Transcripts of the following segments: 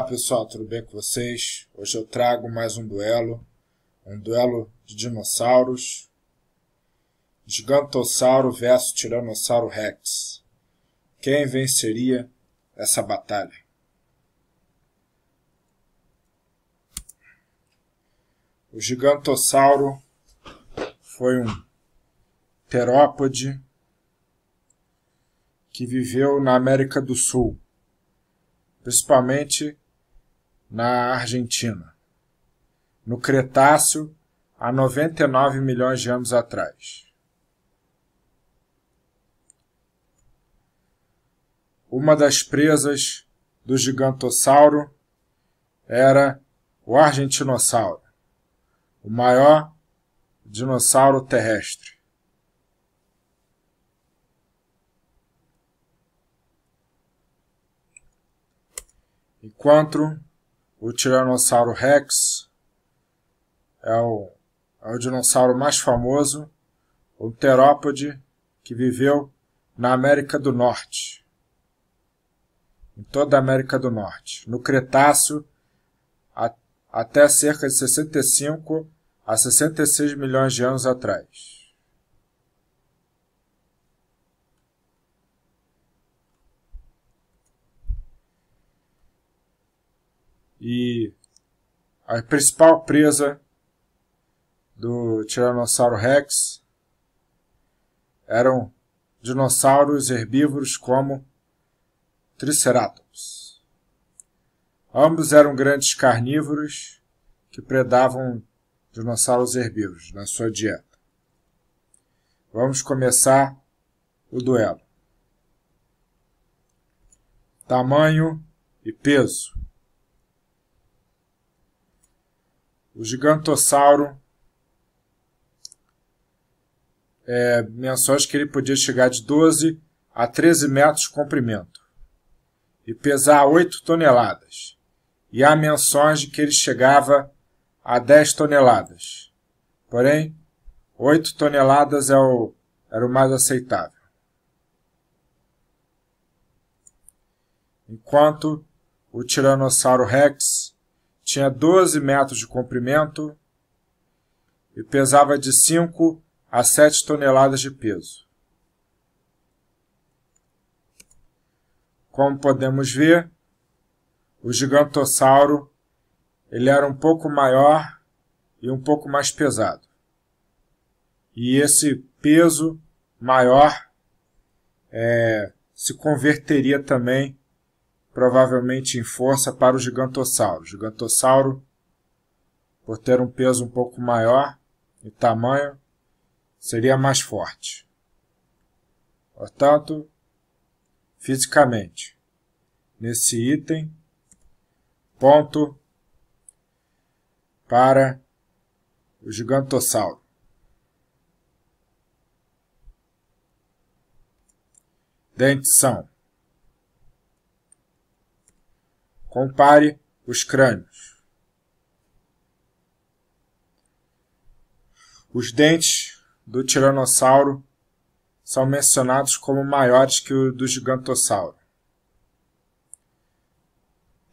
Olá pessoal, tudo bem com vocês? Hoje eu trago mais um duelo, um duelo de dinossauros, Gigantossauro versus Tiranossauro Rex. Quem venceria essa batalha? O Gigantossauro foi um terópode que viveu na América do Sul principalmente na Argentina, no Cretáceo, há 99 milhões de anos atrás. Uma das presas do gigantossauro era o argentinossauro, o maior dinossauro terrestre. Enquanto o Tiranossauro Rex é o, é o dinossauro mais famoso, o terópode que viveu na América do Norte. Em toda a América do Norte. No Cretáceo, a, até cerca de 65 a 66 milhões de anos atrás. E a principal presa do Tiranossauro Rex eram dinossauros herbívoros como Triceratops. Ambos eram grandes carnívoros que predavam dinossauros herbívoros na sua dieta. Vamos começar o duelo. Tamanho e peso. o gigantossauro. É, menções que ele podia chegar de 12 a 13 metros de comprimento e pesar 8 toneladas. E há menções de que ele chegava a 10 toneladas. Porém, 8 toneladas é o, era o mais aceitável. enquanto o Tiranossauro Rex tinha 12 metros de comprimento e pesava de 5 a 7 toneladas de peso. Como podemos ver, o gigantossauro ele era um pouco maior e um pouco mais pesado. E esse peso maior é, se converteria também provavelmente em força para o gigantossauro. O gigantossauro, por ter um peso um pouco maior e tamanho, seria mais forte. Portanto, fisicamente, nesse item, ponto para o gigantossauro. Dentes são Compare os crânios. Os dentes do tiranossauro são mencionados como maiores que o do gigantossauro,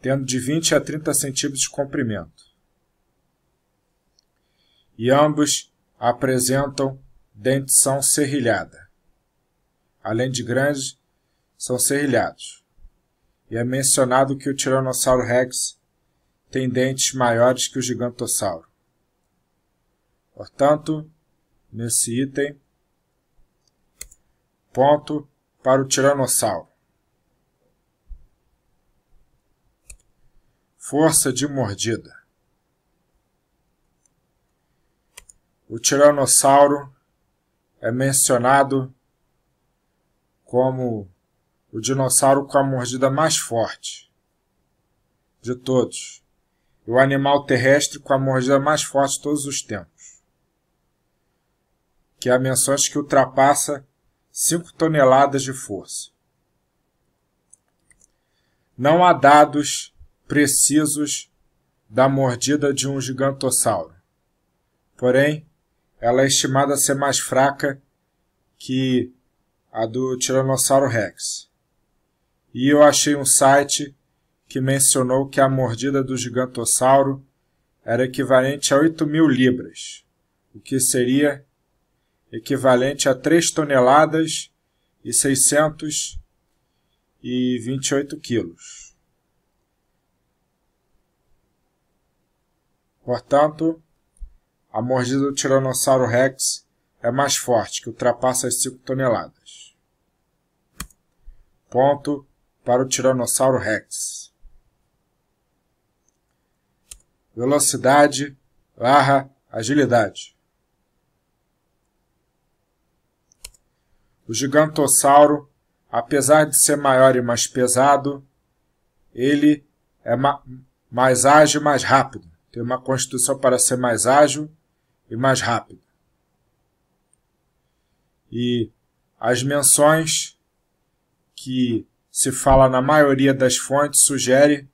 tendo de 20 a 30 centímetros de comprimento. E ambos apresentam dentição serrilhada. Além de grandes, são serrilhados e é mencionado que o Tiranossauro Rex tem dentes maiores que o Gigantossauro. Portanto, nesse item, ponto para o Tiranossauro. Força de mordida. O Tiranossauro é mencionado como o dinossauro com a mordida mais forte de todos, e o animal terrestre com a mordida mais forte de todos os tempos, que há menções que ultrapassa 5 toneladas de força. Não há dados precisos da mordida de um gigantossauro. Porém, ela é estimada a ser mais fraca que a do Tiranossauro Rex. E eu achei um site que mencionou que a mordida do gigantossauro era equivalente a 8 mil libras, o que seria equivalente a 3 toneladas e 628 quilos. Portanto, a mordida do Tiranossauro Rex é mais forte, que ultrapassa as 5 toneladas. Ponto para o Tiranossauro Rex. Velocidade barra agilidade. O gigantossauro, apesar de ser maior e mais pesado, ele é ma mais ágil e mais rápido. Tem uma constituição para ser mais ágil e mais rápido. E as menções que se fala na maioria das fontes, sugere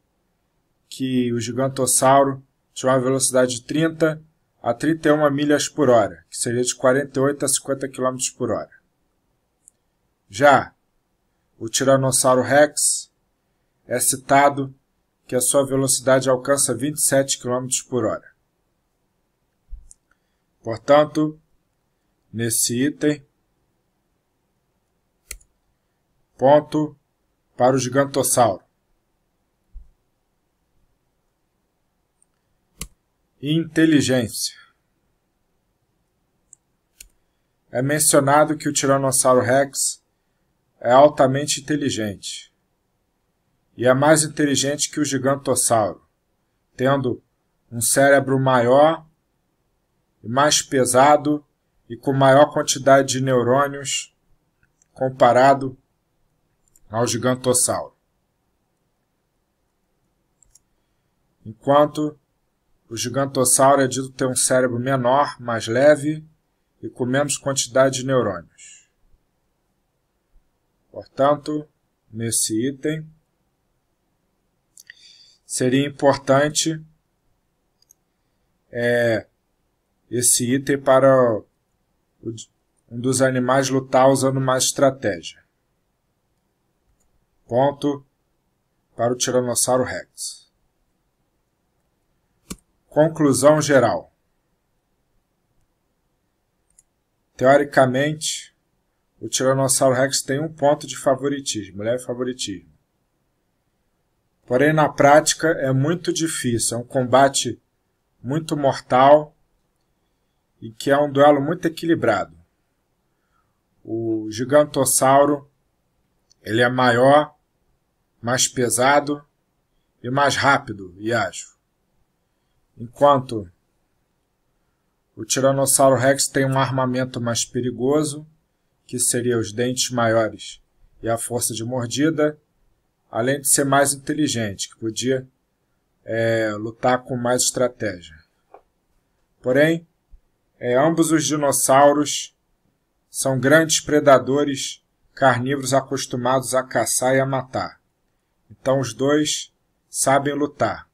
que o gigantossauro tinha uma velocidade de 30 a 31 milhas por hora, que seria de 48 a 50 km por hora. Já o Tiranossauro Rex é citado que a sua velocidade alcança 27 km por hora. Portanto, nesse item, ponto para o gigantossauro. Inteligência. É mencionado que o Tiranossauro Rex é altamente inteligente e é mais inteligente que o gigantossauro, tendo um cérebro maior e mais pesado e com maior quantidade de neurônios comparado ao gigantossauro. Enquanto o gigantossauro é dito ter um cérebro menor, mais leve e com menos quantidade de neurônios. Portanto, nesse item, seria importante é, esse item para um dos animais lutar usando mais estratégia ponto para o Tiranossauro Rex. Conclusão geral. Teoricamente, o Tiranossauro Rex tem um ponto de favoritismo, leve é favoritismo. Porém, na prática, é muito difícil. É um combate muito mortal e que é um duelo muito equilibrado. O Gigantossauro ele é maior mais pesado e mais rápido e ágil. Enquanto o Tiranossauro Rex tem um armamento mais perigoso, que seria os dentes maiores e a força de mordida, além de ser mais inteligente, que podia é, lutar com mais estratégia. Porém, é, ambos os dinossauros são grandes predadores carnívoros acostumados a caçar e a matar. Então os dois sabem lutar.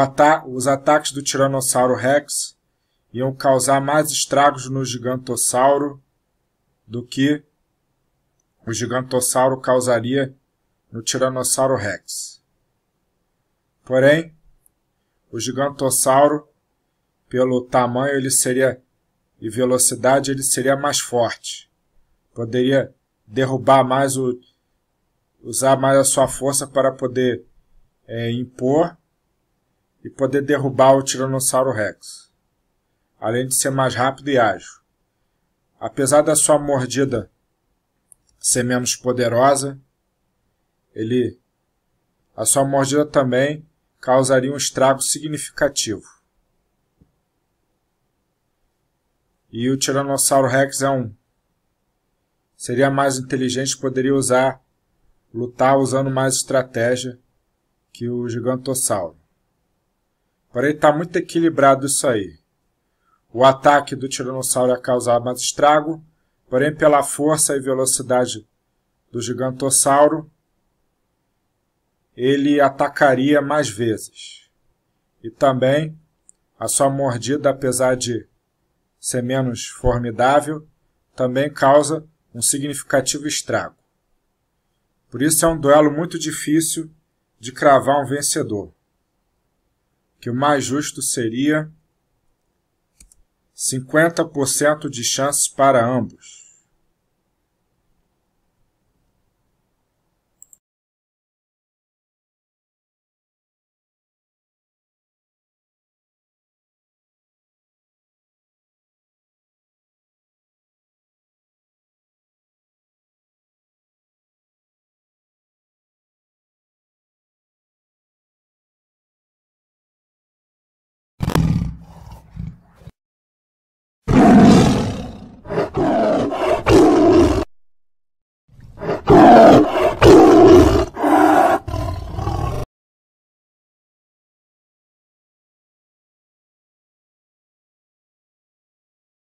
Ata os ataques do Tiranossauro Rex iam causar mais estragos no Gigantossauro do que o Gigantossauro causaria no Tiranossauro Rex. Porém, o Gigantossauro, pelo tamanho ele seria e velocidade, ele seria mais forte. Poderia derrubar mais o usar mais a sua força para poder é, impor e poder derrubar o Tiranossauro Rex, além de ser mais rápido e ágil. Apesar da sua mordida ser menos poderosa, ele a sua mordida também causaria um estrago significativo. E o Tiranossauro Rex é um seria mais inteligente, poderia usar lutar usando mais estratégia que o Gigantossauro. Porém, está muito equilibrado isso aí. O ataque do Tiranossauro ia causar mais estrago, porém, pela força e velocidade do Gigantossauro, ele atacaria mais vezes. E também, a sua mordida, apesar de ser menos formidável, também causa um significativo estrago. Por isso é um duelo muito difícil de cravar um vencedor. Que o mais justo seria 50% de chances para ambos.